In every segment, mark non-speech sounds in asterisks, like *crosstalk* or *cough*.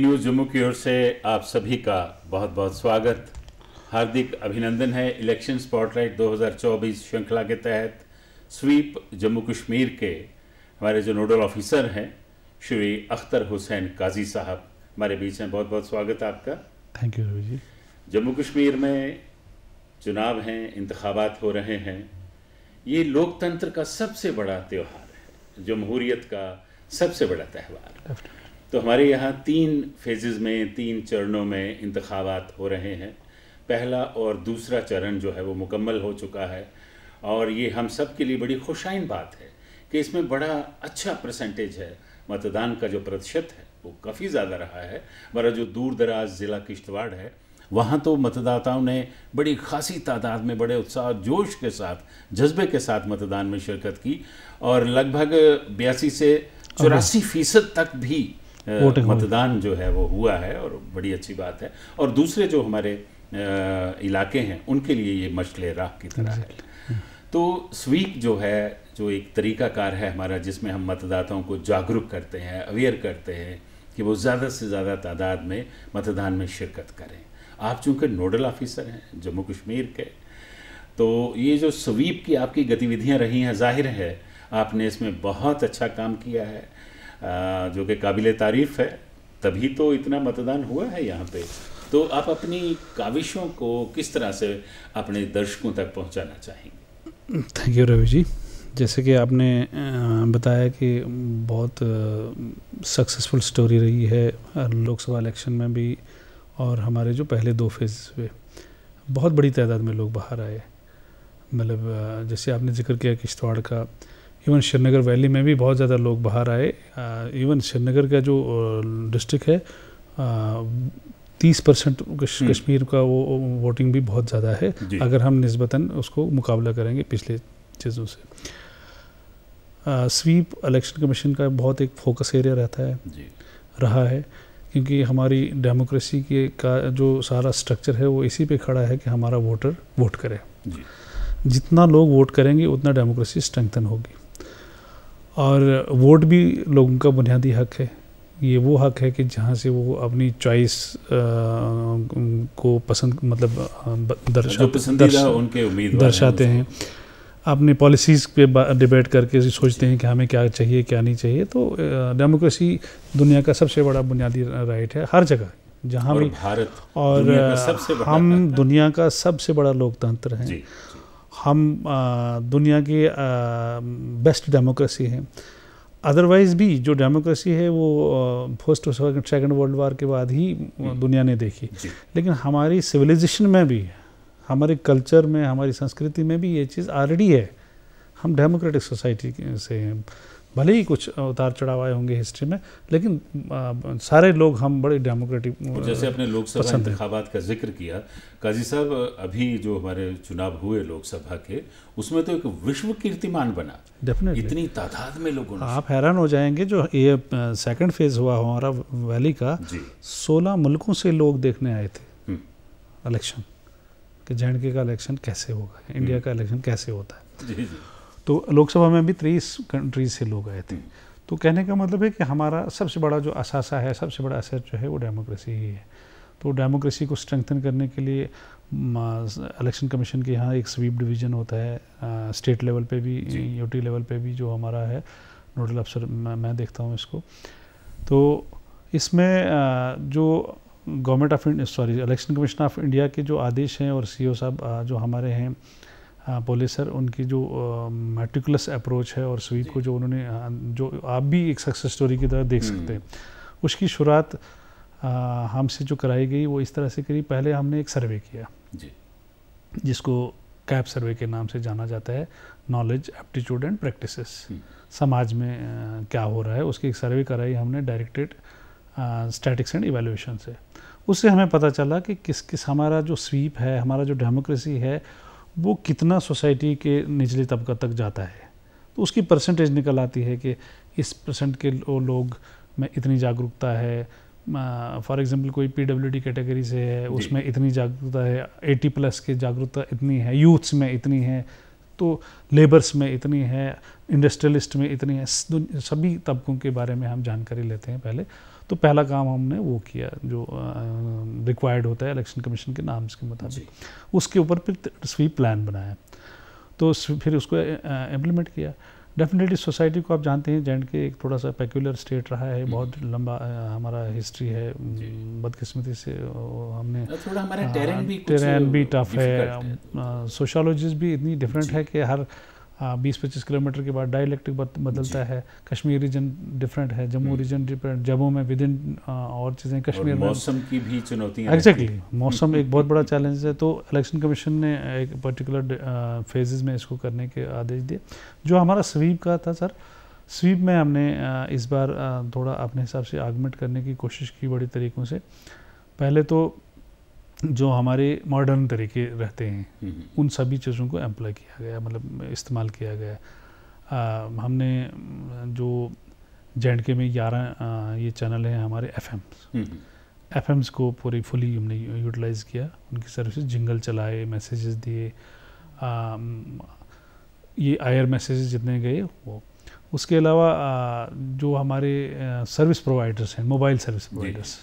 News Jammu की ओर से आप सभी का बहुत बहुत स्वागत हार्दिक अभिनंदन है इलेक्शन स्पॉटलाइट 2024 श्रृंखला के तहत स्वीप जम्मू कश्मीर के हमारे जो नोडल ऑफिसर हैं श्री अख्तर हुसैन काजी साहब हमारे बीच हैं बहुत बहुत स्वागत आपका थैंक यू रवि जी जम्मू कश्मीर में चुनाव हैं इंतबात हो रहे हैं ये लोकतंत्र का सबसे बड़ा त्यौहार है जमहूरीत का सबसे बड़ा त्यौहार तो हमारे यहाँ तीन फेजेज़ में तीन चरणों में इंतबात हो रहे हैं पहला और दूसरा चरण जो है वो मुकम्मल हो चुका है और ये हम सब के लिए बड़ी खुशाइन बात है कि इसमें बड़ा अच्छा परसेंटेज है मतदान का जो प्रतिशत है वो काफ़ी ज़्यादा रहा है वरना जो दूर दराज ज़िला किश्तवाड़ है वहाँ तो मतदाताओं ने बड़ी खासी तादाद में बड़े उत्साह जोश के साथ जज्बे के साथ मतदान में शिरकत की और लगभग बयासी से चौरासी फीसद तक भी मतदान जो है वो हुआ है और बड़ी अच्छी बात है और दूसरे जो हमारे इलाके हैं उनके लिए ये मशले राह की तरह है hmm. तो स्वीप जो है जो एक तरीकाकार है हमारा जिसमें हम मतदाताओं को जागरूक करते हैं अवेयर करते हैं कि वो ज़्यादा से ज़्यादा तादाद में मतदान में शिरकत करें आप चूँकि नोडल ऑफिसर हैं जम्मू कश्मीर के तो ये जो स्वीप की आपकी गतिविधियाँ रही हैं जाहिर है आपने इसमें बहुत अच्छा काम किया है जो कि काबिल तारीफ है तभी तो इतना मतदान हुआ है यहाँ पे तो आप अपनी काविशों को किस तरह से अपने दर्शकों तक पहुँचाना चाहेंगे थैंक यू रवि जी जैसे कि आपने बताया कि बहुत सक्सेसफुल स्टोरी रही है लोकसभा इलेक्शन में भी और हमारे जो पहले दो फेज हुए बहुत बड़ी तादाद में लोग बाहर आए मतलब जैसे आपने जिक्र किया किश्तवाड़ का इवन श्रीनगर वैली में भी बहुत ज़्यादा लोग बाहर आए इवन श्रीनगर का जो डिस्ट्रिक्ट है तीस परसेंट हम्म। कश्मीर का वो वोटिंग भी बहुत ज़्यादा है अगर हम नस्बता उसको मुकाबला करेंगे पिछले चीज़ों से स्वीप इलेक्शन कमीशन का बहुत एक फोकस एरिया रहता है रहा है क्योंकि हमारी डेमोक्रेसी के का जो सारा स्ट्रक्चर है वो इसी पे खड़ा है कि हमारा वोटर वोट करे जितना लोग वोट करेंगे उतना डेमोक्रेसी स्ट्रेंथन होगी और वोट भी लोगों का बुनियादी हक है ये वो हक है कि जहाँ से वो अपनी चॉइस को पसंद मतलब दर्शा, दर्शा उनके उम्मीद दर्शाते हैं अपने पॉलिसीज़ पे डिबेट करके सोचते हैं कि हमें क्या चाहिए क्या नहीं चाहिए तो डेमोक्रेसी दुनिया का सबसे बड़ा बुनियादी राइट है हर जगह जहाँ भी भारत और दुनिया हम दुनिया का सबसे बड़ा लोकतंत्र है हम दुनिया के बेस्ट डेमोक्रेसी हैं अदरवाइज़ भी जो डेमोक्रेसी है वो फर्स्ट और सेकेंड वर्ल्ड वार के बाद ही दुनिया ने देखी लेकिन हमारी सिविलाइजेशन में भी हमारे कल्चर में हमारी संस्कृति में भी ये चीज़ ऑलरेडी है हम डेमोक्रेटिक सोसाइटी से हैं भले ही कुछ उतार चढ़ाव आए होंगे हिस्ट्री में लेकिन आ, सारे लोग हम बड़े डेमोक्रेटिक तो जैसे अपने लोकसभा इंतबात का जिक्र किया काजी साहब अभी जो हमारे चुनाव हुए लोकसभा के उसमें तो एक विश्व कीर्तिमान बना डेफिनेटली इतनी तादाद में लोगों ने आप हैरान हो जाएंगे जो ये सेकंड फेज हुआ हमारा वैली का सोलह मुल्कों से लोग देखने आए थे इलेक्शन हम्म। कि जे का इलेक्शन कैसे होगा इंडिया हम्म। का इलेक्शन कैसे होता है जी जी तो लोकसभा में भी तेईस कंट्रीज से लोग आए थे हम्म। तो कहने का मतलब है कि हमारा सबसे बड़ा जो असासा है सबसे बड़ा असर जो है वो डेमोक्रेसी ही है तो डेमोक्रेसी को स्ट्रेंथन करने के लिए इलेक्शन कमीशन के यहाँ एक स्वीप डिवीज़न होता है स्टेट लेवल पे भी यूटी लेवल पे भी जो हमारा है नोडल अफसर मैं, देखता हूँ इसको तो इसमें जो government of sorry election commission of India के जो आदेश हैं और सी e साहब जो हमारे हैं हाँ, बोले सर उनकी जो मेटिकुलस अप्रोच है और स्वीप को जो उन्होंने जो आप भी एक सक्सेस स्टोरी की तरह देख हम्म। सकते हैं उसकी शुरुआत हमसे जो कराई गई वो इस तरह से करी पहले हमने एक सर्वे किया जी जिसको कैप सर्वे के नाम से जाना जाता है नॉलेज एप्टीट्यूड एंड प्रैक्टिसेस समाज में आ, क्या हो रहा है उसकी एक सर्वे कराई हमने डायरेक्टेड स्टैटिक्स एंड इवेल्यूशन से उससे हमें पता चला कि किस किस हमारा जो स्वीप है हमारा जो डेमोक्रेसी है वो कितना सोसाइटी के निचले तबका तक जाता है तो उसकी परसेंटेज निकल आती है कि इस परसेंट के लोग में इतनी जागरूकता है फॉर एग्जांपल कोई पीडब्ल्यूडी कैटेगरी से है उसमें इतनी जागरूकता है 80 प्लस की जागरूकता इतनी है यूथ्स में इतनी है तो लेबर्स में इतनी है इंडस्ट्रियलिस्ट में इतनी है सभी तबकों के बारे में हम जानकारी लेते हैं पहले तो पहला काम हमने वो किया जो रिक्वायर्ड होता है इलेक्शन कमीशन के नाम्स के मुताबिक उसके ऊपर फिर स्वीप प्लान बनाया तो फिर उसको इम्प्लीमेंट किया डेफिनेटली सोसाइटी को आप जानते हैं जैंड के एक थोड़ा सा पेक्यूलर स्टेट रहा है हम्म। बहुत लंबा हमारा हिस्ट्री है बदकिस्मती से हमने थोड़ा हमारा टेरेन भी टफ है सोशोलॉजिस्ट भी इतनी डिफरेंट है कि हर हाँ, बीस पच्चीस किलोमीटर के बाद डायलैक्टिक बदलता है कश्मीर रीजन डिफरेंट है जम्मू हम्म। रीजन डिफरेंट जम्मू में विद इन और चीज़ें कश्मीर में मौसम की भी चुनौतियाँ एग्जैक्टली मौसम एक *laughs* बहुत बड़ा चैलेंज है तो इलेक्शन कमीशन ने एक पर्टिकुलर फेजेज में इसको करने के आदेश दिए जो हमारा स्वीप का था सर स्वीप में हमने इस बार थोड़ा अपने हिसाब से आर्गमेंट करने की कोशिश की बड़े तरीक़ों से पहले तो जो हमारे मॉडर्न तरीके रहते हैं हम्म, हम्म। उन सभी चीज़ों को एम्प्लॉय किया गया मतलब इस्तेमाल किया गया आ, हमने जो जे के में ग्यारह ये चैनल हैं हमारे एफ एम्स एफ एम्स को पूरी फुली हमने यूटिलाइज़ किया उनकी सर्विसेज जिंगल चलाए मैसेजेस दिए ये आयर मैसेजेस जितने गए वो उसके अलावा जो हमारे सर्विस प्रोवाइडर्स हैं मोबाइल सर्विस प्रोवाइडर्स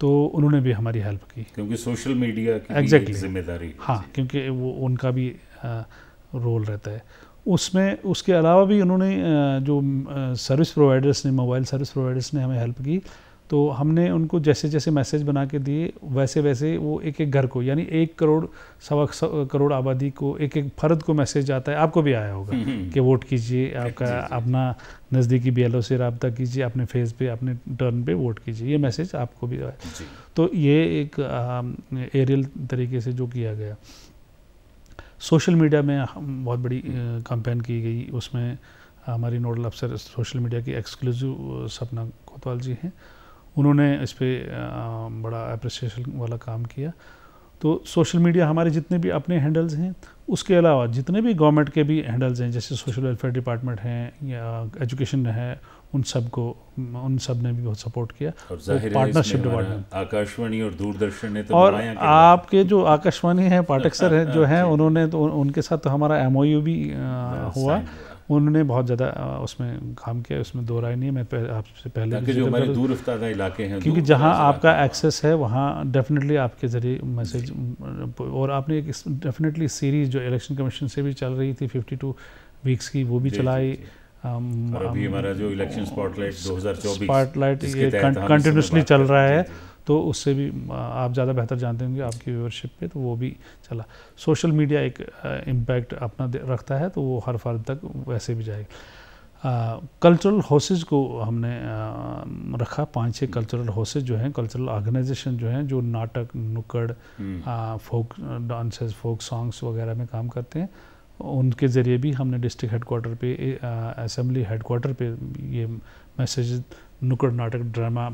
तो उन्होंने भी हमारी हेल्प की क्योंकि सोशल मीडिया की exactly, जिम्मेदारी हाँ क्योंकि वो उनका भी आ, रोल रहता है उसमें उसके अलावा भी उन्होंने जो सर्विस प्रोवाइडर्स ने मोबाइल सर्विस प्रोवाइडर्स ने हमें हेल्प की तो हमने उनको जैसे जैसे मैसेज बना के दिए वैसे वैसे वो एक एक घर को यानी एक करोड़ सवा करोड़ आबादी को एक एक फर्द को मैसेज आता है आपको भी आया होगा हम्म, हम्म। कि वोट कीजिए आपका अपना नज़दीकी बी से रबता कीजिए अपने फेस पे अपने टर्न पे वोट कीजिए ये मैसेज आपको भी आया तो ये एक एरियल तरीके से जो किया गया सोशल मीडिया में बहुत बड़ी कंपेन हम्म। की गई उसमें हमारी नोडल अफसर सोशल मीडिया की एक्सक्लूसिव सपना कोतवाल जी हैं उन्होंने इस पर बड़ा अप्रिसिएशन वाला काम किया तो सोशल मीडिया हमारे जितने भी अपने हैंडल्स हैं उसके अलावा जितने भी गवर्नमेंट के भी हैंडल्स हैं जैसे सोशल वेलफेयर डिपार्टमेंट हैं या एजुकेशन है उन सब को उन सब ने भी बहुत सपोर्ट किया पार्टनरशिप डिपार्टमेंट आकाशवाणी और दूरदर्शन ने तो और आपके जो आकाशवाणी हैं पाठक सर हैं जो *laughs* हैं उन्होंने तो उनके साथ तो हमारा एम भी हुआ उन्होंने बहुत ज़्यादा उसमें काम किया उसमें दो राय नहीं मैं आपसे पहले जो हमारे दूर इलाके हैं क्योंकि जहाँ आपका एक्सेस है वहाँ डेफिनेटली आपके ज़रिए मैसेज और आपने एक डेफिनेटली सीरीज़ जो इलेक्शन कमीशन से भी चल रही थी फिफ्टी टू वीक्स की वो भी चलाई अभी हमारा जो इलेक्शन स्पॉटलाइट 2024 स्पॉटलाइट कंटिन्यूसली चल रहा है तो उससे भी आप ज़्यादा बेहतर जानते होंगे आपकी व्यवरशिप पे तो वो भी चला सोशल मीडिया एक इम्पैक्ट अपना रखता है तो वो हर फर्द तक वैसे भी जाएगा कल्चरल हाउसेज को हमने आ, रखा पांच छह कल्चरल हाउसेज जो हैं कल्चरल ऑर्गेनाइजेशन जो हैं जो नाटक नुक्कड़ फोक डांसेस फोक सॉन्ग्स वगैरह में काम करते हैं उनके ज़रिए भी हमने डिस्ट्रिक्ट हेडकोार्टर पे असम्बली हेडकोार्टर पे ये मैसेज नुक्कड़ नाटक ड्रामा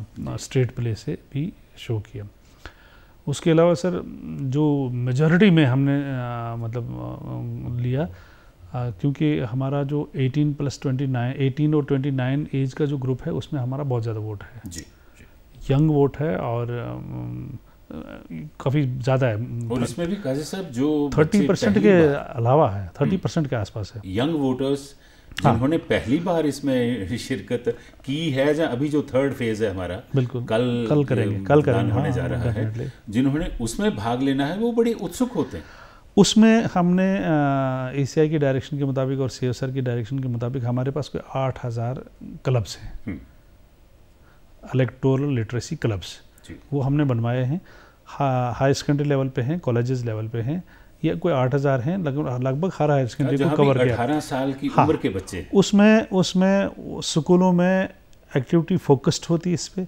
स्ट्रेट प्ले से भी शो किया उसके अलावा सर जो मेजॉरिटी में हमने आ, मतलब आ, लिया क्योंकि हमारा जो 18 प्लस 29 18 और 29 एज का जो ग्रुप है उसमें हमारा बहुत ज़्यादा वोट है जी, जी। यंग वोट है और काफ़ी ज़्यादा है और इसमें भी काजी साहब जो थर्टी परसेंट के अलावा है थर्टी परसेंट के आसपास है यंग वोटर्स हाँ। जिन्होंने पहली बार इसमें शिरकत की है या अभी जो थर्ड फेज है हमारा बिल्कुल कल कल करेंगे कल करेंगे होने जा हाँ, रहा है जिन्होंने उसमें भाग लेना है वो बड़े उत्सुक होते हैं उसमें हमने ए की डायरेक्शन के मुताबिक और सी की डायरेक्शन के मुताबिक हमारे पास कोई आठ हज़ार क्लब्स हैं इलेक्टोरल लिटरेसी क्लब्स वो हमने बनवाए हैं हाई सेकेंडरी लेवल पे हैं कॉलेजेस लेवल पे हैं ये कोई आठ हज़ार है लगभग हर हायर सेकेंडरी को कवर किया अठारह साल की हाँ, उम्र के बच्चे उसमें उसमें स्कूलों में एक्टिविटी फोकस्ड होती है इस पर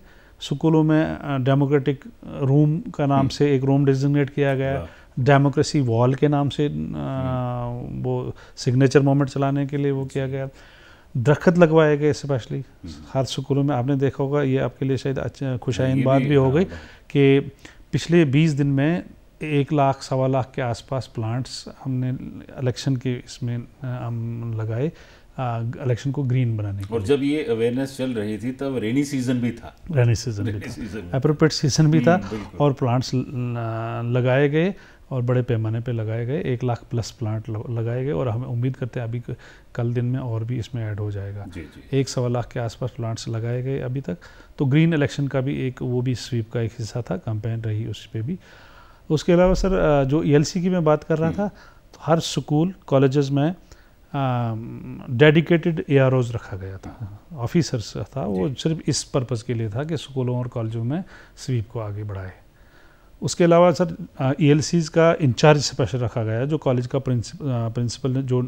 स्कूलों में डेमोक्रेटिक रूम का नाम हम्म। से एक रूम डिजिग्नेट किया गया डेमोक्रेसी वॉल के नाम से आ, हम्म। वो सिग्नेचर मोमेंट चलाने के लिए वो किया गया दरखत लगवाए गए स्पेशली हम्म। हर स्कूलों में आपने देखा होगा ये आपके लिए शायद अच्छा खुशाइन हाँ, बात भी हो हाँ, गई हाँ। कि पिछले 20 दिन में एक लाख सवा लाख के आसपास प्लांट्स हमने इलेक्शन के इसमें हम लगाए इलेक्शन को ग्रीन बनाने के और जब ये अवेयरनेस चल रही थी तब रेनी सीजन भी था रेनी सीजन रेनी भी था अप्रोप्रिएट सीजन भी था और प्लांट्स लगाए गए और बड़े पैमाने पे लगाए गए एक लाख प्लस प्लांट लगाए गए और हमें उम्मीद करते हैं अभी कल दिन में और भी इसमें ऐड हो जाएगा जी जी। एक सवा लाख के आसपास प्लांट्स लगाए गए अभी तक तो ग्रीन इलेक्शन का भी एक वो भी स्वीप का एक हिस्सा था कैंपेन रही उस पर भी उसके अलावा सर जो ई e की मैं बात कर रहा था तो हर स्कूल कॉलेजेस में डेडिकेटेड ए आर ओज रखा गया था ऑफिसर्स था वो सिर्फ इस पर्पज़ के लिए था कि स्कूलों और कॉलेजों में स्वीप को आगे बढ़ाए उसके अलावा सर ई एल e का इंचार्ज स्पेशल रखा गया जो कॉलेज का प्रिंसिपल ने जो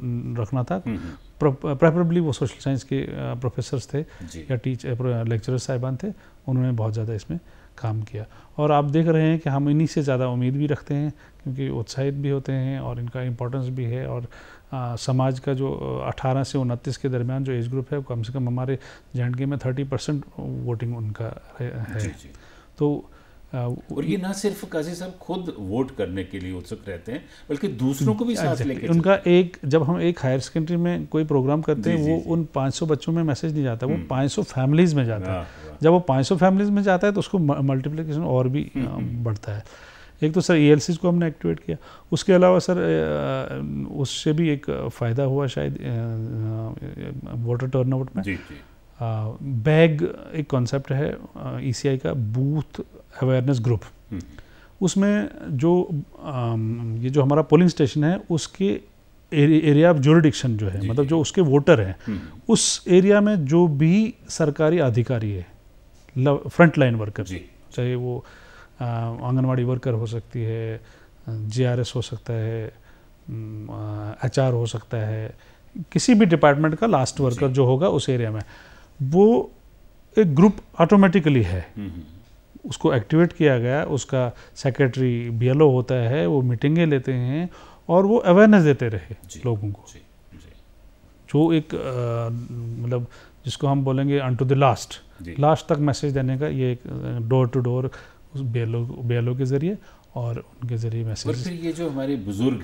रखना था हम्म, हम्म। प्रेफरेबली वो सोशल साइंस के प्रोफेसर्स थे या टीचर लेक्चरर साहिबान थे उन्होंने बहुत ज़्यादा इसमें काम किया और आप देख रहे हैं कि हम इन्हीं से ज़्यादा उम्मीद भी रखते हैं क्योंकि उत्साहित भी होते हैं और इनका इम्पोर्टेंस भी है और आ, समाज का जो 18 से उनतीस के दरमियान जो एज ग्रुप है कम से कम हमारे जे में 30 परसेंट वोटिंग उनका है, जी, जी। तो और ये ना सिर्फ काजी साहब खुद वोट करने के लिए उत्सुक रहते हैं बल्कि दूसरों को भी हाँ साथ लेके उनका एक जब हम एक हायर सेकेंडरी में कोई प्रोग्राम करते हैं वो जी, उन 500 बच्चों में मैसेज नहीं जाता वो 500 हम्म। फैमिलीज़ में जाता है जब वो 500 फैमिलीज़ में जाता है तो उसको मल्टीप्लीकेशन और भी हम्म, हम्म। बढ़ता है एक तो सर ई को हमने एक्टिवेट किया उसके अलावा सर उससे भी एक फ़ायदा हुआ शायद वोटर टर्नआउट में बैग एक कॉन्सेप्ट है ई e का बूथ अवेयरनेस ग्रुप उसमें जो ये जो हमारा पोलिंग स्टेशन है उसके एरिया ऑफ जोरिडिक्शन जो है मतलब जो उसके वोटर हैं हम्म। उस एरिया में जो भी सरकारी अधिकारी है फ्रंट लाइन वर्कर चाहे वो आंगनवाड़ी वर्कर हो सकती है जीआरएस हो सकता है एचआर हो सकता है किसी भी डिपार्टमेंट का लास्ट वर्कर जो होगा उस एरिया में वो एक ग्रुप ऑटोमेटिकली है हम्म, हम्म। उसको एक्टिवेट किया गया उसका सेक्रेटरी बी होता है वो मीटिंगें लेते हैं और वो अवेयरनेस देते रहे लोगों को जी, जी। जो एक मतलब जिसको हम बोलेंगे unto the last last तक मैसेज देने का ये एक डोर टू डोर उस बी एल के ज़रिए और उनके ज़रिए मैसेज और फिर ये जो हमारे बुज़ुर्ग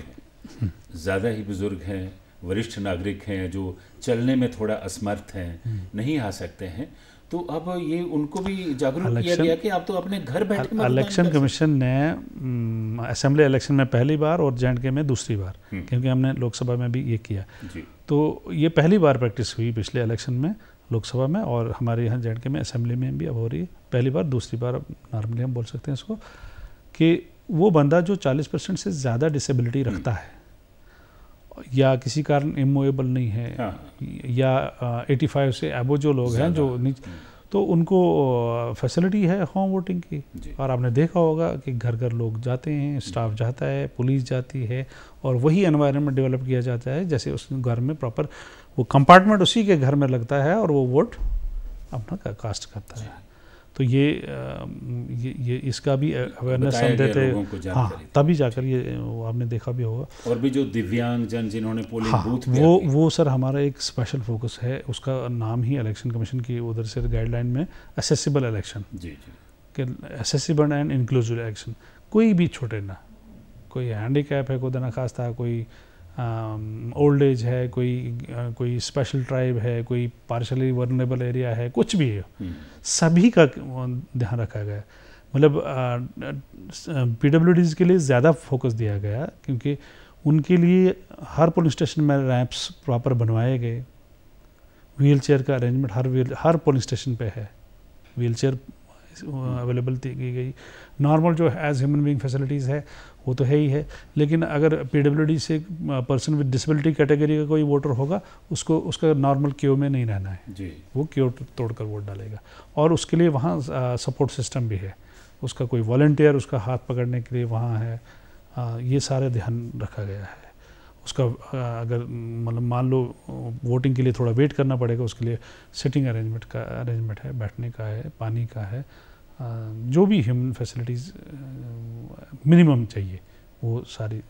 हैं ज़्यादा ही बुज़ुर्ग हैं वरिष्ठ नागरिक हैं जो चलने में थोड़ा असमर्थ हैं हम्म। नहीं आ सकते हैं तो अब ये उनको भी जागरूक किया गया कि आप तो अपने घर बैठे इलेक्शन कमीशन ने असेंबली इलेक्शन में पहली बार और जे के में दूसरी बार हम्म। क्योंकि हमने लोकसभा में भी ये किया तो ये पहली बार प्रैक्टिस हुई पिछले इलेक्शन में लोकसभा में और हमारे यहाँ जे के में असेंबली में भी अब हो रही है पहली बार दूसरी बार अब नॉर्मली हम बोल सकते हैं इसको कि वो बंदा जो चालीस परसेंट से ज़्यादा डिसेबिलिटी रखता है या किसी कारण इमोएबल नहीं है हाँ। या एटी फाइव से एबो जो लोग हैं जो नीचे हम्म। तो उनको फैसिलिटी है होम वोटिंग की और आपने देखा होगा कि घर घर लोग जाते हैं स्टाफ जाता है पुलिस जाती है और वही एनवायरनमेंट डेवलप किया जाता है जैसे उस घर में प्रॉपर वो कंपार्टमेंट उसी के घर में लगता है और वो वोट अपना कास्ट करता है तो ये ये, ये इसका भी अवेयरनेस हम देते हाँ तभी जाकर ये आपने देखा भी होगा और भी जो दिव्यांग जन जिन्होंने पोलिंग हाँ, बूथ वो वो सर हमारा एक स्पेशल फोकस है उसका नाम ही इलेक्शन कमीशन की उधर से गाइडलाइन में एसेसिबल इलेक्शन जी जी कि एसेसिबल एंड इंक्लूसिव इलेक्शन कोई भी छोटे ना कोई हैंडी है कोई दना खास्ता कोई ओल्ड um, एज है कोई कोई स्पेशल ट्राइब है कोई पार्शली वर्नेबल एरिया है कुछ भी है हम्म। सभी का ध्यान रखा गया मतलब पी डब्ल्यू के लिए ज़्यादा फोकस दिया गया क्योंकि उनके लिए हर पुलिस स्टेशन में रैंप्स प्रॉपर बनवाए गए व्हील चेयर का अरेंजमेंट हर व्हील हर पुलिस स्टेशन पे है व्हील चेयर अवेलेबल uh, की गई नॉर्मल जो एज ह्यूमन बीइंग फैसिलिटीज़ है वो तो है ही है लेकिन अगर पीडब्ल्यूडी से पर्सन विद डिसेबिलिटी कैटेगरी का कोई वोटर होगा उसको उसका नॉर्मल क्यू में नहीं रहना है जी वो क्यू तो तोड़कर वोट डालेगा और उसके लिए वहाँ सपोर्ट सिस्टम भी है उसका कोई वॉल्टियर उसका हाथ पकड़ने के लिए वहाँ है आ, ये सारा ध्यान रखा गया है उसका अगर मतलब मान लो वोटिंग के लिए थोड़ा वेट करना पड़ेगा उसके लिए सिटिंग अरेंजमेंट का अरेंजमेंट है बैठने का है पानी का है जो भी ह्यूमन फैसिलिटीज़ मिनिमम चाहिए वो सारी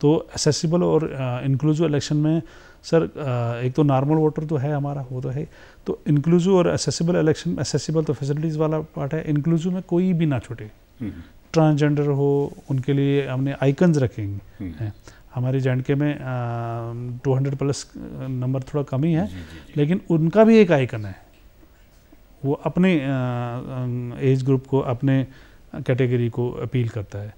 तो एसेसिबल और इंक्लूसिव इलेक्शन में सर एक तो नॉर्मल वोटर तो है हमारा वो तो है तो इंक्लूसिव और एसेसिबल इलेक्शन एसेसिबल तो फैसिलिटीज़ वाला पार्ट है इंक्लूसिव में कोई भी ना छूटे ट्रांसजेंडर हम्म। हो उनके लिए हमने आइकन्स रखेंगे हम्म। हैं हमारे जे के में टू हंड्रेड प्लस नंबर थोड़ा कम ही है लेकिन उनका भी एक आइकन है वो अपने एज ग्रुप को अपने कैटेगरी को अपील करता है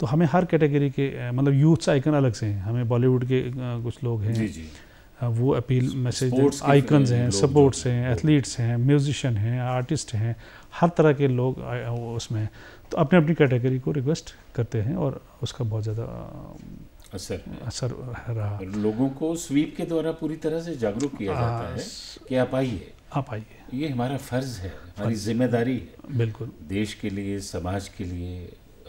तो हमें हर कैटेगरी के मतलब यूथ्स आइकन अलग से हैं हमें बॉलीवुड के कुछ लोग हैं जी जी। वो अपील मैसेज आइकन्स हैं सपोर्ट्स हैं एथलीट्स हैं म्यूजिशियन हैं आर्टिस्ट हैं हर तरह के लोग उसमें तो अपने अपनी कैटेगरी को रिक्वेस्ट करते हैं और उसका बहुत ज़्यादा असर असर रहा लोगों को स्वीप के द्वारा पूरी तरह से जागरूक किया जाता है कि आप आइए आप आइए ये हमारा फ़र्ज़ है हमारी जिम्मेदारी है बिल्कुल देश के लिए समाज के लिए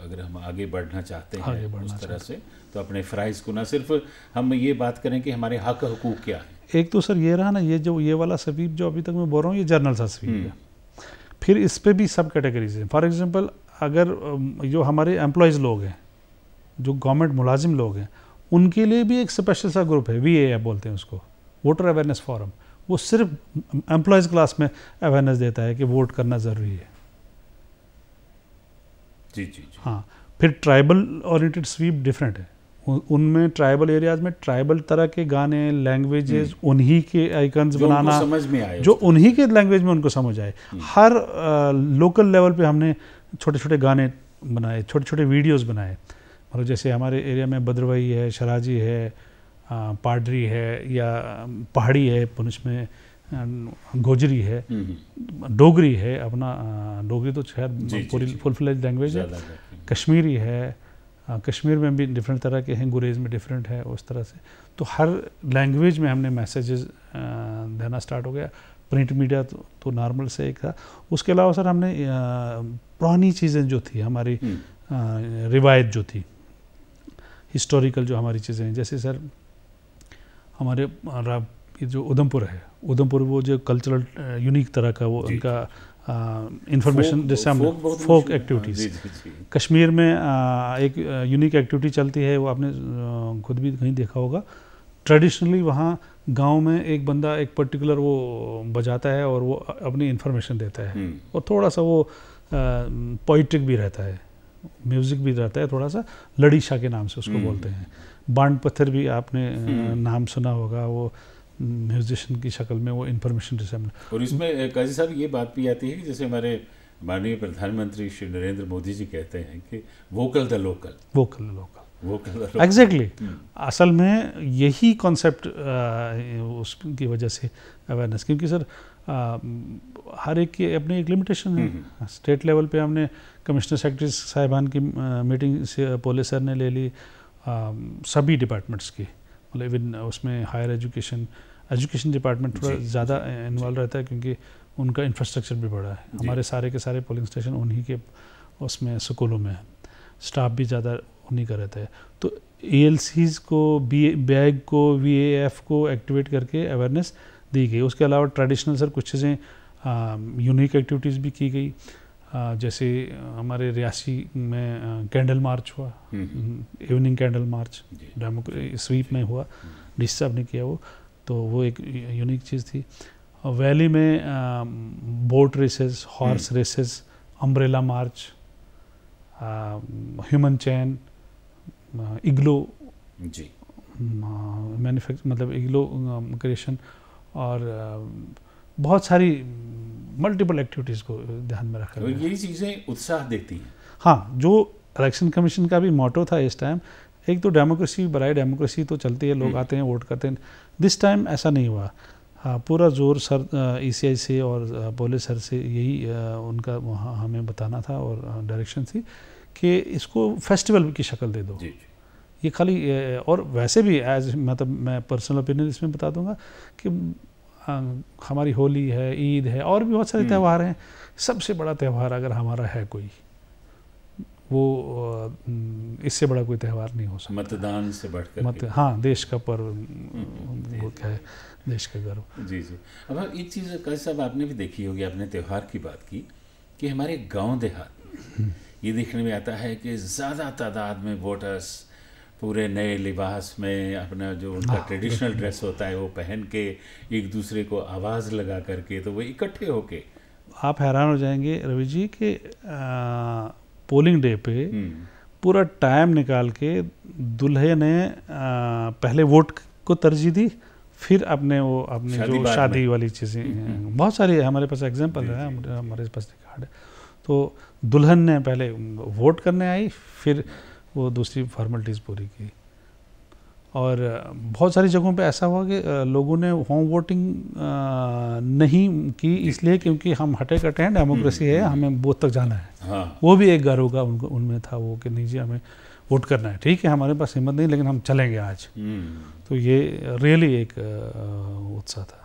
अगर हम आगे बढ़ना चाहते हैं आगे बढ़ना उस तरह से तो अपने फ़राइज़ को ना सिर्फ हम ये बात करें कि हमारे हक हकूक क्या है एक तो सर ये रहा ना ये जो ये वाला सबीब जो अभी तक मैं बोल रहा हूँ ये जर्नल सा सवीप हम्म। है फिर इस पर भी सब कैटेगरीज हैं फॉर एग्ज़ाम्पल अगर जो हमारे एम्प्लॉयज़ लोग हैं जो गवर्नमेंट मुलाजिम लोग हैं उनके लिए भी एक स्पेशल सा ग्रुप है वी बोलते हैं उसको वोटर अवेयरनेस फॉरम वो सिर्फ एम्प्लॉयज़ क्लास में अवेयरनेस देता है कि वोट करना ज़रूरी है जी जी, जी. हाँ फिर ट्राइबल ओरिएंटेड स्वीप डिफरेंट है उनमें ट्राइबल एरियाज में ट्राइबल तरह के गाने लैंग्वेजेस हम्म। उन्हीं के आइकन्स बनाना समझ में आए जो उन्हीं के लैंग्वेज में उनको समझ आए हम्म। हर लोकल लेवल पे हमने छोटे छोटे गाने बनाए छोटे छोटे वीडियोस बनाए मतलब जैसे हमारे एरिया में बद्रवाही है शराजी है पाडरी है या पहाड़ी है पुनिश में गोजरी है हम्म, हम्म। डोगरी है अपना डोगरी तो शायद पूरी फुल फ्लेज लैंग्वेज है कश्मीरी है कश्मीर में भी डिफरेंट तरह के हैं गुरेज में डिफरेंट है उस तरह से तो हर लैंग्वेज में हमने मैसेजेस देना स्टार्ट हो गया प्रिंट मीडिया तो, तो नॉर्मल से एक था उसके अलावा सर हमने पुरानी चीज़ें जो थी हमारी हम्म। रिवायत जो थी हिस्टोरिकल जो हमारी चीज़ें हैं जैसे सर हमारे ये जो उधमपुर है उधमपुर वो जो कल्चरल यूनिक तरह का वो उनका इंफॉर्मेशन जैसे हम फोक एक्टिविटीज़ हाँ, कश्मीर में आ, एक यूनिक एक्टिविटी चलती है वो आपने खुद भी कहीं देखा होगा ट्रेडिशनली वहाँ गांव में एक बंदा एक पर्टिकुलर वो बजाता है और वो अपनी इन्फॉर्मेशन देता है हम्म। और थोड़ा सा वो पोइट्रिक भी रहता है म्यूज़िक भी रहता है थोड़ा सा लड़ीशा के नाम से उसको हम्म। बोलते हैं बाण पत्थर भी आपने हम्म। नाम सुना होगा वो म्यूजिशियन की शक्ल में वो इंफॉर्मेशन डिसेमिनेट और इसमें काजी साहब ये बात भी आती है कि जैसे हमारे माननीय प्रधानमंत्री श्री नरेंद्र मोदी जी कहते हैं कि vocal the local vocal the local exactly exactly. हम्म। असल में यही कॉन्सेप्ट उसकी वजह से अवेयरनेस क्योंकि सर आ, हर एक की अपनी एक लिमिटेशन है स्टेट हम्म, लेवल पे हमने कमिश्नर सेक्रेटरी साहिबान की मीटिंग से पोले सर ने ले ली सभी डिपार्टमेंट्स के मतलब इवन उसमें हायर एजुकेशन एजुकेशन डिपार्टमेंट थोड़ा ज़्यादा इन्वॉल्व रहता है क्योंकि उनका इंफ्रास्ट्रक्चर भी बड़ा है हमारे सारे के सारे पोलिंग स्टेशन उन्हीं के उसमें स्कूलों में है स्टाफ भी ज़्यादा उन्हीं का रहता है तो ए को बी बैग को वी को एक्टिवेट करके अवेयरनेस दी गई उसके अलावा ट्रेडिशनल सर कुछ चीज़ें यूनिक एक्टिविटीज़ भी की गई जैसे हमारे रियासी में कैंडल मार्च हुआ हम्म, हम्म। हम्म, इवनिंग कैंडल मार्च स्वीप में हुआ डी साहब ने किया वो तो वो एक यूनिक चीज़ थी वैली में boat races horse races umbrella march human chain igloo जी मैन्युफैक्चर मतलब इग्लो क्रिएशन और बहुत सारी मल्टीपल एक्टिविटीज़ को ध्यान में रखा तो गया यही चीज़ें उत्साह देती हैं हाँ जो इलेक्शन कमीशन का भी मोटो था इस टाइम एक तो डेमोक्रेसी बराए डेमोक्रेसी तो चलती है लोग हम्म। आते हैं वोट करते हैं दिस टाइम ऐसा नहीं हुआ हाँ पूरा जोर सर ई e से और पुलिस सर से यही उनका वहाँ हमें बताना था और डायरेक्शन थी कि इसको फेस्टिवल की शक्ल दे दो ये खाली और वैसे भी एज मतलब मैं पर्सनल ओपिनियन इसमें बता दूंगा कि हमारी होली है ईद है और भी बहुत सारे हम्म। त्यौहार हैं सबसे बड़ा त्यौहार अगर हमारा है कोई वो हम्म, इससे बड़ा कोई त्यौहार नहीं हो सकता मतदान से बढ़कर मत हाँ देश का पर्व हम्म, वो क्या है देश का गर्व जी जी अब हाँ, एक चीज़ कल साहब आपने भी देखी होगी आपने त्यौहार की बात की कि हमारे गांव देहात ये देखने में आता है कि ज़्यादा तादाद में वोटर्स पूरे नए लिबास में अपना जो उनका हाँ। ट्रेडिशनल ड्रेस होता है वो पहन के एक दूसरे को आवाज़ लगा करके तो वो इकट्ठे होके आप हैरान हो जाएंगे रवि जी के आ, पोलिंग डे पे हम्म। पूरा टाइम निकाल के दुल्हे ने आ, पहले वोट को तरजीह दी फिर अपने वो अपने शादी जो शादी वाली चीज़ें हम्म, हम्म। बहुत सारी हमारे पास एग्जाम्पल है हमारे पास रिकार्ड है तो दुल्हन ने पहले वोट करने आई फिर वो दूसरी फॉर्मेलिटीज़ पूरी की और बहुत सारी जगहों पे ऐसा हुआ कि लोगों ने होम वोटिंग नहीं की इसलिए क्योंकि हम हटे कटे हैं डेमोक्रेसी हम्म, है हम्म, हमें बूथ हम्म। तक जाना है हाँ। वो भी एक गर्व का उनको उनमें था वो कि नहीं जी हमें वोट करना है ठीक है हमारे पास हिम्मत नहीं लेकिन हम चलेंगे आज तो ये रियली एक उत्साह था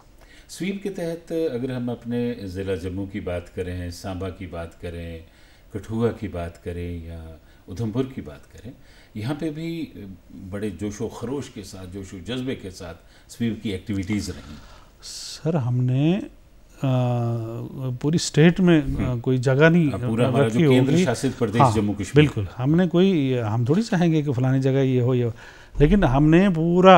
स्वीप के तहत अगर हम अपने ज़िला जम्मू की बात करें सांबा की बात करें कठुआ की बात करें या उधमपुर की बात करें यहाँ पे भी बड़े जोशो खरोश के साथ जोशो जज्बे के साथ स्वीप की एक्टिविटीज़ रही सर हमने आ, पूरी स्टेट में हम्म। कोई जगह नहीं पूरा जो केंद्र शासित प्रदेश हाँ, जम्मू कश्मीर बिल्कुल हमने कोई हम थोड़ी चाहेंगे कि फलानी जगह ये हो ये हो लेकिन हमने पूरा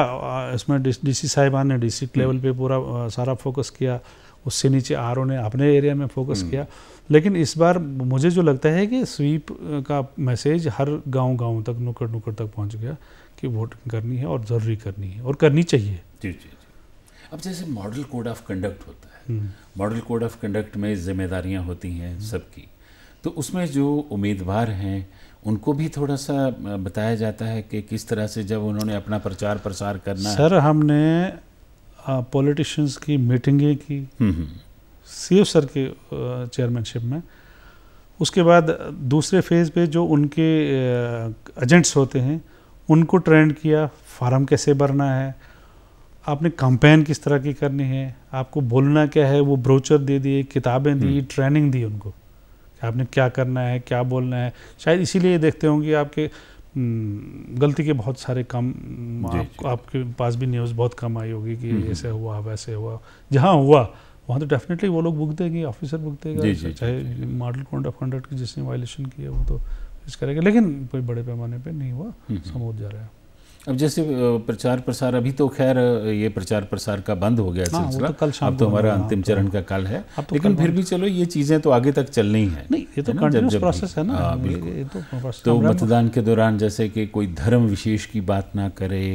इसमें डीसी साहिबान ने डिस्ट्रिक्ट लेवल पे पूरा सारा फोकस किया उससे नीचे आर ने अपने एरिया में फोकस हम्म। किया लेकिन इस बार मुझे जो लगता है कि स्वीप का मैसेज हर गांव गांव तक नुक्कड़ नुक्कड़ तक पहुंच गया कि वोटिंग करनी है और ज़रूरी करनी है और करनी चाहिए जी जी जी अब जैसे मॉडल कोड ऑफ कंडक्ट होता है मॉडल कोड ऑफ कंडक्ट में जिम्मेदारियां होती हैं सबकी तो उसमें जो उम्मीदवार हैं उनको भी थोड़ा सा बताया जाता है कि किस तरह से जब उन्होंने अपना प्रचार प्रसार करना सर हमने पॉलिटिशियंस की मीटिंगें की सी हम्म, सर हम्म। के चेयरमैनशिप में उसके बाद दूसरे फेज़ पे जो उनके एजेंट्स होते हैं उनको ट्रेंड किया फार्म कैसे भरना है आपने कंपेन किस तरह की करनी है आपको बोलना क्या है वो ब्रोचर दे दिए किताबें दी ट्रेनिंग हम्म। दी उनको कि आपने क्या करना है क्या बोलना है शायद इसीलिए देखते होंगे आपके हम्म, गलती के बहुत सारे काम आप, आपके पास भी न्यूज़ बहुत कम आई होगी कि हम्म, ऐसे हम्म। हुआ वैसे हुआ जहाँ हुआ वहाँ तो डेफिनेटली वो लोग बुक देंगे ऑफिसर बुक देगा चाहे मॉडल कोड ऑफ कंडक्ट की जिसने वायलेशन किया है वो तो इस करेगा लेकिन कोई बड़े पैमाने पे नहीं हुआ सम जा रहा है अब जैसे प्रचार प्रसार अभी तो खैर ये प्रचार प्रसार का बंद हो गया हाँ, सिलसिला तो कल शाम अब तो हमारा हाँ, अंतिम तो चरण का कल है तो लेकिन फिर भी चलो ये चीज़ें तो आगे तक चलनी है नहीं ये तो कंटिन्यूस प्रोसेस है ना हाँ, ये तो, तो मतदान के दौरान जैसे कि कोई धर्म विशेष की बात ना करे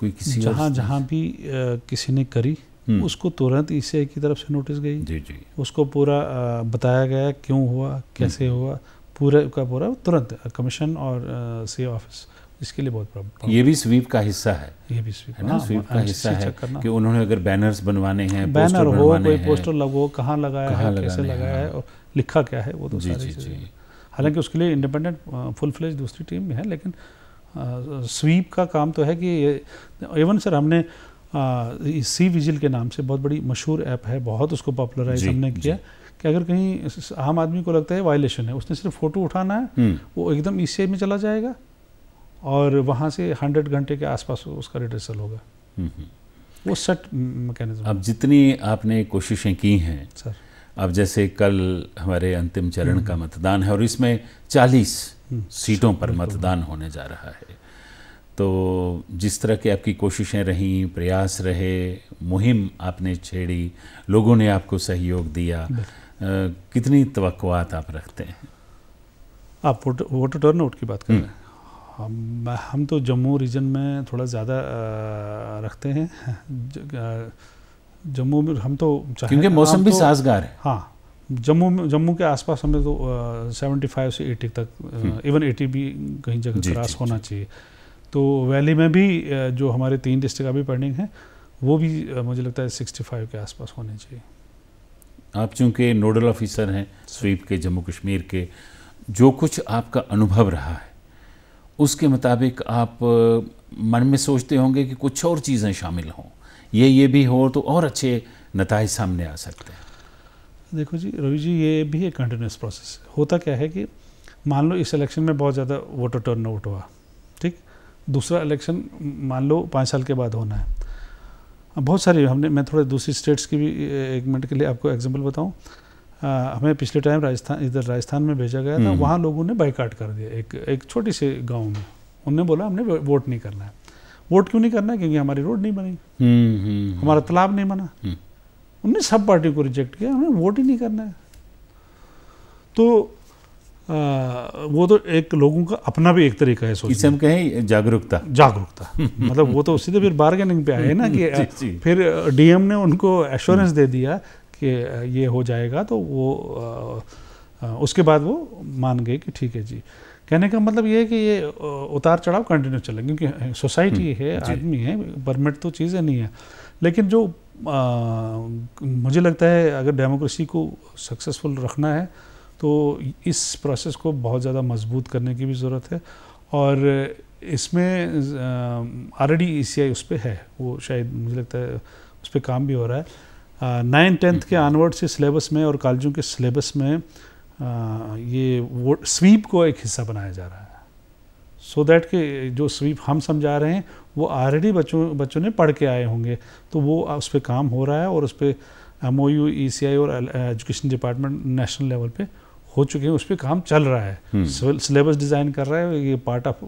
कोई किसी जहाँ जहाँ भी किसी ने करी हम्म। उसको तुरंत इसे की तरफ से नोटिस गई जी जी उसको पूरा बताया गया क्यों हुआ कैसे हम्म। हुआ पूरा का पूरा तुरंत कमीशन और सी ऑफिस इसके लिए बहुत प्रॉब्लम ये भी स्वीप का हिस्सा है ये भी स्वीप है ना हाँ, स्वीप हाँ, का हिस्सा है कि उन्होंने अगर बैनर्स बनवाने हैं बैनर हो कोई पोस्टर लगो कहाँ लगाया है कैसे लगाया है हाँ। और लिखा क्या है वो तो सारी जी जी हालांकि उसके लिए इंडिपेंडेंट फुल फ्लेज दूसरी टीम भी है लेकिन स्वीप का काम तो है कि इवन सर हमने सी विजिल के नाम से बहुत बड़ी मशहूर ऐप है बहुत उसको पॉपुलराइज हमने किया कि अगर कहीं आम आदमी को लगता है वायलेशन है उसने सिर्फ फोटो उठाना है हम्म। वो एकदम ई में चला जाएगा और वहाँ से हंड्रेड घंटे के आसपास उसका रिटर्सल होगा वो सेट मैकेनिज्म अब जितनी आपने कोशिशें की हैं सर अब जैसे कल हमारे अंतिम चरण का मतदान है और इसमें 40 हम्म। सीटों पर मतदान होने जा रहा है तो जिस तरह की आपकी कोशिशें रहीं प्रयास रहे मुहिम आपने छेड़ी लोगों ने आपको सहयोग दिया आ, कितनी तो आप रखते हैं आप वोटर टर्न आउट की बात कर रहे हैं हम्म। हम हम तो जम्मू रीजन में थोड़ा ज़्यादा रखते हैं जम्मू में हम तो क्योंकि मौसम भी तो, साजगार है हाँ जम्मू में जम्मू के आसपास हमें तो सेवेंटी फाइव से एटी तक हम्म। इवन एटी भी कहीं जगह क्रास होना चाहिए तो वैली में भी जो हमारे तीन डिस्ट्रिक्ट अभी पेंडिंग है वो भी मुझे लगता है सिक्सटी फाइव के आसपास होने चाहिए आप चूंकि नोडल ऑफिसर हैं स्वीप के जम्मू कश्मीर के जो कुछ आपका अनुभव रहा है उसके मुताबिक आप मन में सोचते होंगे कि कुछ और चीज़ें शामिल हों ये ये भी हो तो और अच्छे नतज सामने आ सकते हैं देखो जी रवि जी ये भी एक कंटिन्यूस प्रोसेस होता क्या है कि मान लो इस इलेक्शन में बहुत ज़्यादा वोटर टर्न आउट हुआ ठीक दूसरा इलेक्शन मान लो पाँच साल के बाद होना है बहुत सारी हमने मैं थोड़े दूसरी स्टेट्स की भी एक मिनट के लिए आपको एग्जाम्पल बताऊँ हमें पिछले टाइम राजस्थान इधर राजस्थान में भेजा गया था हम्म। वहाँ लोगों ने बाइकाट कर दिया एक एक छोटी से गांव में उनने बोला हमने वोट नहीं करना है वोट क्यों नहीं करना है क्योंकि हमारी रोड नहीं बनी हम्म, हम्म, हमारा तालाब नहीं बना उनने सब पार्टी को रिजेक्ट किया हमें वोट ही नहीं करना है तो आ, वो तो एक लोगों का अपना भी एक तरीका है सोचने हम कहें जागरूकता जागरूकता *laughs* मतलब वो तो सीधे फिर बार्गेनिंग पे आए ना कि *laughs* जी, जी। फिर डीएम ने उनको एश्योरेंस दे दिया कि ये हो जाएगा तो वो उसके बाद वो मान गए कि ठीक है जी कहने का मतलब ये है कि ये उतार चढ़ाव कंटिन्यू चले क्योंकि सोसाइटी हम्म, है आदमी है परमिट तो चीज़ें नहीं है लेकिन जो आ, मुझे लगता है अगर डेमोक्रेसी को सक्सेसफुल रखना है तो इस प्रोसेस को बहुत ज़्यादा मजबूत करने की भी ज़रूरत है और इसमें ऑलरेडी ई सी आई उस पर है वो शायद मुझे लगता है उस पर काम भी हो रहा है नाइन टेंथ के आनवर्ड से सिलेबस में और कॉलेजों के सिलेबस में आ, ये वो स्वीप को एक हिस्सा बनाया जा रहा है सो so दैट के जो स्वीप हम समझा रहे हैं वो ऑलरेडी बच्चों बच्चों ने पढ़ के आए होंगे तो वो उस पर काम हो रहा है और उस पर एम ओ यू ई सी आई और एजुकेशन डिपार्टमेंट नेशनल लेवल पर हो चुके हैं उस पर काम चल रहा है हम्म। सिलेबस डिज़ाइन कर रहा है ये पार्ट ऑफ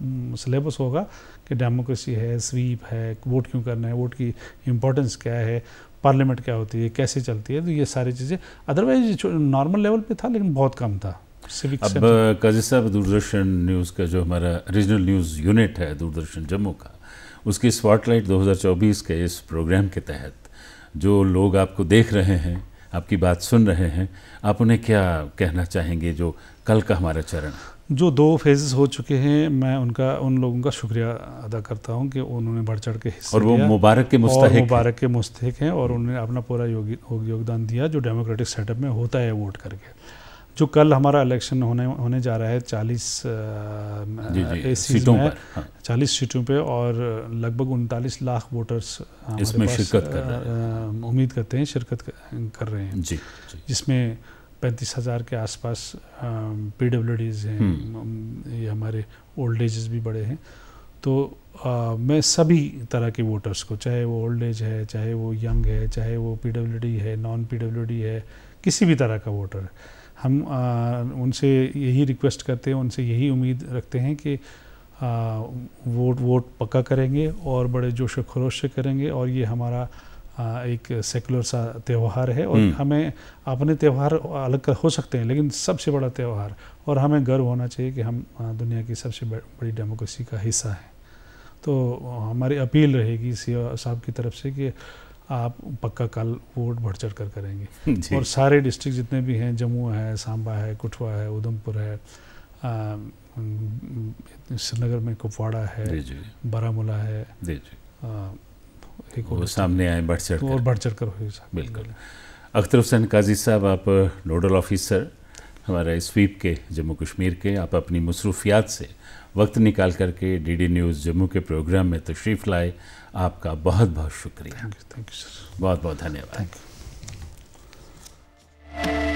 सिलेबस होगा कि डेमोक्रेसी है स्वीप है वोट क्यों करना है वोट की इम्पोर्टेंस क्या है पार्लियामेंट क्या होती है कैसे चलती है तो ये सारी चीज़ें अदरवाइज नॉर्मल लेवल पे था लेकिन बहुत कम था अब काजी साहब दूरदर्शन न्यूज़ का जो हमारा रीजनल न्यूज़ यूनिट है दूरदर्शन जम्मू का उसकी स्पॉटलाइट 2024 के इस प्रोग्राम के तहत जो लोग आपको देख रहे हैं आपकी बात सुन रहे हैं आप उन्हें क्या कहना चाहेंगे जो कल का हमारा चरण जो दो फेजेस हो चुके हैं मैं उनका उन लोगों का शुक्रिया अदा करता हूं कि उन्होंने बढ़ चढ़ के हिस्सा और वो मुबारक के मुस्तक मुबारक के मुस्तक हैं और उन्होंने अपना पूरा योगदान दिया जो डेमोक्रेटिक सेटअप में होता है वोट करके जो कल हमारा इलेक्शन होने होने जा रहा है चालीस सीटों पर हाँ। चालीस सीटों पे और लगभग उनतालीस लाख वोटर्स इसमें शिरकत कर उम्मीद करते हैं शिरकत कर रहे हैं जी, जी। जिसमें पैंतीस हज़ार के आसपास पी डब्ल्यू डीज हैं हम्म। ये हमारे ओल्ड एजेस भी बड़े हैं तो आ, मैं सभी तरह के वोटर्स को चाहे वो ओल्ड एज है चाहे वो यंग है चाहे वो पी डब्ल्यू डी है नॉन पी डब्ल्यू डी है किसी भी तरह का वोटर है हम आ, उनसे यही रिक्वेस्ट करते हैं उनसे यही उम्मीद रखते हैं कि आ, वोट वोट पक्का करेंगे और बड़े जोश खरोश से करेंगे और ये हमारा आ, एक सेकुलर सा त्यौहार है और हम्म। हमें अपने त्यौहार अलग कर हो सकते हैं लेकिन सबसे बड़ा त्यौहार और हमें गर्व होना चाहिए कि हम दुनिया की सबसे बड़ी डेमोक्रेसी का हिस्सा हैं तो हमारी अपील रहेगी सी साहब की तरफ से कि आप पक्का कल वोट बढ़ चढ़ कर करेंगे *laughs* और सारे डिस्ट्रिक्ट जितने भी हैं जम्मू है सांबा है कुठवा है उधमपुर है श्रीनगर में कुपवाड़ा है बारामूला है एक वो सामने आए बढ़ चढ़ और तो बढ़ चढ़ कर बिल्कुल अख्तर हुसैन काजी साहब आप नोडल ऑफिसर हमारा स्वीप के जम्मू कश्मीर के आप अपनी मसरूफियात से वक्त निकाल करके डी डी न्यूज़ जम्मू के प्रोग्राम में तशरीफ़ लाए आपका बहुत बहुत शुक्रिया थैंक यू सर बहुत बहुत धन्यवाद थैंक यू